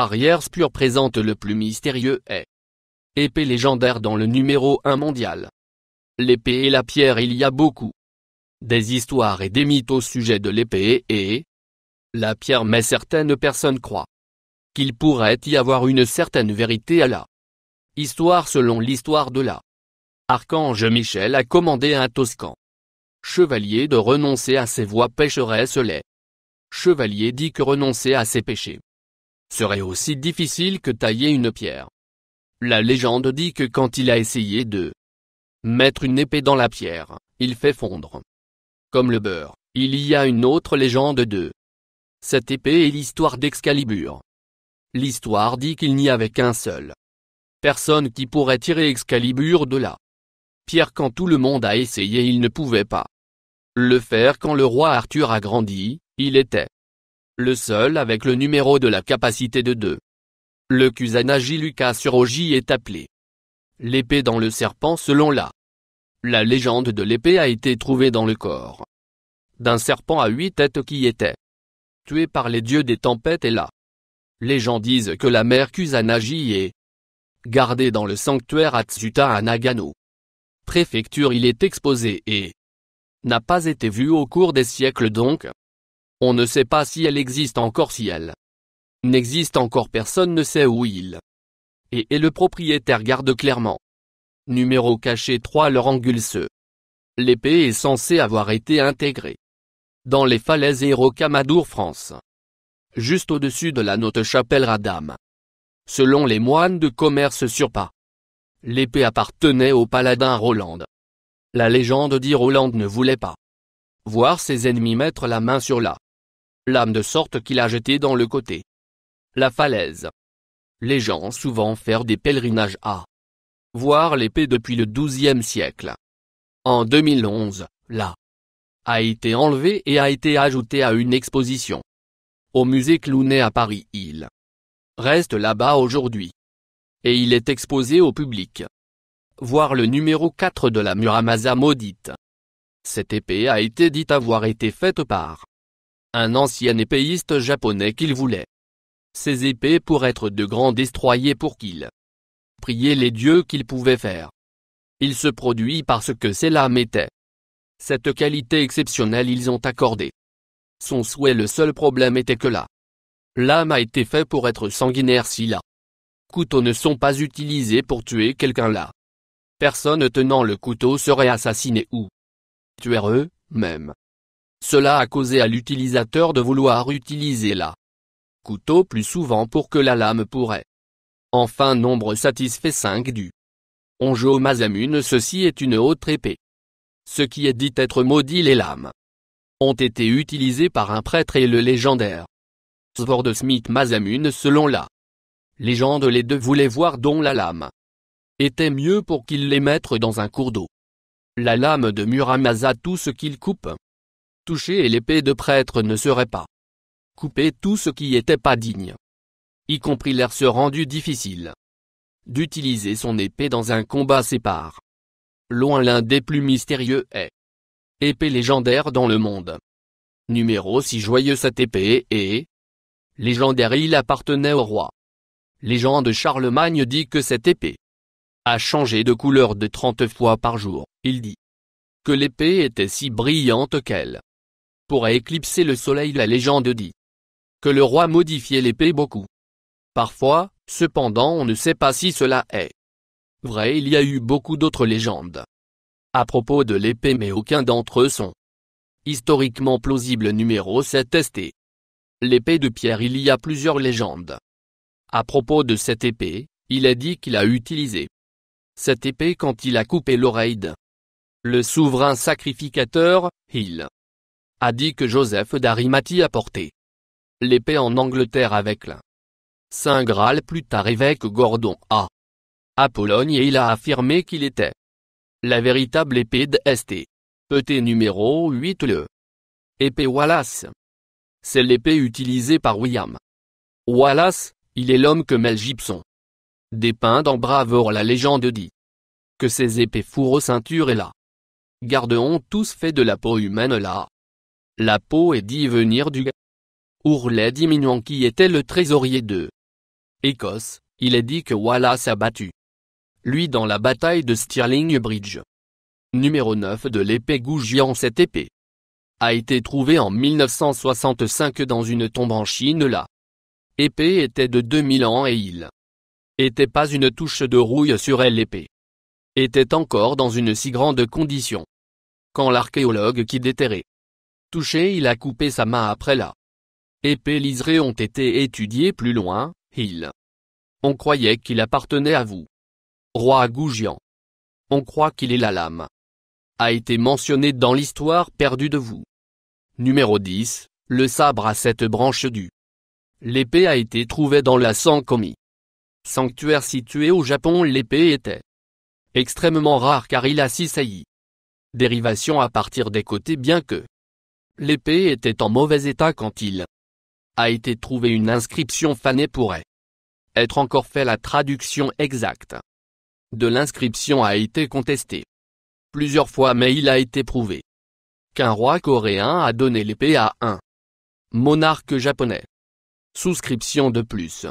Arrière Spur présente le plus mystérieux est épée légendaire dans le numéro 1 mondial. L'épée et la pierre il y a beaucoup. Des histoires et des mythes au sujet de l'épée et la pierre mais certaines personnes croient qu'il pourrait y avoir une certaine vérité à la histoire selon l'histoire de la Archange Michel a commandé un Toscan chevalier de renoncer à ses voies pécheresses les Chevalier dit que renoncer à ses péchés serait aussi difficile que tailler une pierre. La légende dit que quand il a essayé de mettre une épée dans la pierre, il fait fondre. Comme le beurre, il y a une autre légende de cette épée est l'histoire d'Excalibur. L'histoire dit qu'il n'y avait qu'un seul personne qui pourrait tirer Excalibur de là. Pierre quand tout le monde a essayé il ne pouvait pas le faire quand le roi Arthur a grandi, il était le seul avec le numéro de la capacité de 2. Le Kusanagi Luka Suroji est appelé l'épée dans le serpent selon la. La légende de l'épée a été trouvée dans le corps d'un serpent à huit têtes qui était tué par les dieux des tempêtes et là. Les gens disent que la mère Kusanagi est gardée dans le sanctuaire Atsuta à Nagano. Préfecture il est exposé et n'a pas été vu au cours des siècles donc, on ne sait pas si elle existe encore si elle n'existe encore personne ne sait où il et, et le propriétaire garde clairement. Numéro caché 3 leur anguleux. L'épée est censée avoir été intégrée dans les falaises et France. Juste au-dessus de la note chapelle Radam. Selon les moines de commerce sur pas. L'épée appartenait au paladin Roland. La légende dit Roland ne voulait pas voir ses ennemis mettre la main sur la l'âme de sorte qu'il a jeté dans le côté. La falaise. Les gens souvent faire des pèlerinages à voir l'épée depuis le XIIe siècle. En 2011, la a été enlevée et a été ajoutée à une exposition au musée Clounet à paris Il Reste là-bas aujourd'hui. Et il est exposé au public. Voir le numéro 4 de la Muramasa maudite. Cette épée a été dite avoir été faite par un ancien épéiste japonais qu'il voulait. Ses épées pour être de grands destroyers pour qu'il priait les dieux qu'il pouvait faire. Il se produit parce que ses lames étaient. Cette qualité exceptionnelle ils ont accordé. Son souhait le seul problème était que là. L'âme a été fait pour être sanguinaire si là. couteaux ne sont pas utilisés pour tuer quelqu'un là. Personne tenant le couteau serait assassiné ou tuer eux même. Cela a causé à l'utilisateur de vouloir utiliser la couteau plus souvent pour que la lame pourrait. Enfin nombre satisfait 5 du Onjo Mazamune ceci est une autre épée. Ce qui est dit être maudit les lames ont été utilisées par un prêtre et le légendaire Svord Smith Mazamune selon la légende les deux voulaient voir dont la lame était mieux pour qu'ils les mettent dans un cours d'eau. La lame de Muramaza tout ce qu'il coupe toucher l'épée de prêtre ne serait pas. Couper tout ce qui était pas digne. Y compris l'air se rendu difficile. D'utiliser son épée dans un combat sépare. Loin l'un des plus mystérieux est. Épée légendaire dans le monde. Numéro si joyeux cette épée et Légendaire il appartenait au roi. Légende Charlemagne dit que cette épée a changé de couleur de 30 fois par jour, il dit que l'épée était si brillante qu'elle pourrait éclipser le soleil la légende dit que le roi modifiait l'épée beaucoup. Parfois, cependant on ne sait pas si cela est vrai il y a eu beaucoup d'autres légendes à propos de l'épée mais aucun d'entre eux sont historiquement plausibles. numéro 7 testé. L'épée de pierre il y a plusieurs légendes. À propos de cette épée, il est dit qu'il a utilisé cette épée quand il a coupé l'oreille de. le souverain sacrificateur, il a dit que Joseph Darimati a porté l'épée en Angleterre avec l'un. Saint Graal plus tard évêque Gordon A. À Pologne et il a affirmé qu'il était la véritable épée de St. numéro 8 le épée Wallace. C'est l'épée utilisée par William. Wallace, il est l'homme que Mel Gibson dépeint dans or la légende dit que ces épées fourreaux ceinture et là. garde tous fait de la peau humaine là. La peau est dit venir du Ourlet diminuant qui était le trésorier de Écosse, il est dit que Wallace a battu lui dans la bataille de Stirling Bridge. Numéro 9 de l'épée Gougian Cette épée a été trouvée en 1965 dans une tombe en Chine là. Épée était de 2000 ans et il était pas une touche de rouille sur elle l'épée était encore dans une si grande condition. Quand l'archéologue qui déterrait Touché il a coupé sa main après la épée liserée ont été étudiées plus loin, il. On croyait qu'il appartenait à vous. Roi Goujian. On croit qu'il est la lame. A été mentionné dans l'histoire perdue de vous. Numéro 10, le sabre à cette branche du. L'épée a été trouvée dans la Sankomi. Sanctuaire situé au Japon l'épée était extrêmement rare car il a six saillies. Dérivation à partir des côtés bien que L'épée était en mauvais état quand il a été trouvé une inscription fanée pourrait être encore fait la traduction exacte de l'inscription a été contestée plusieurs fois mais il a été prouvé qu'un roi coréen a donné l'épée à un monarque japonais. Souscription de plus.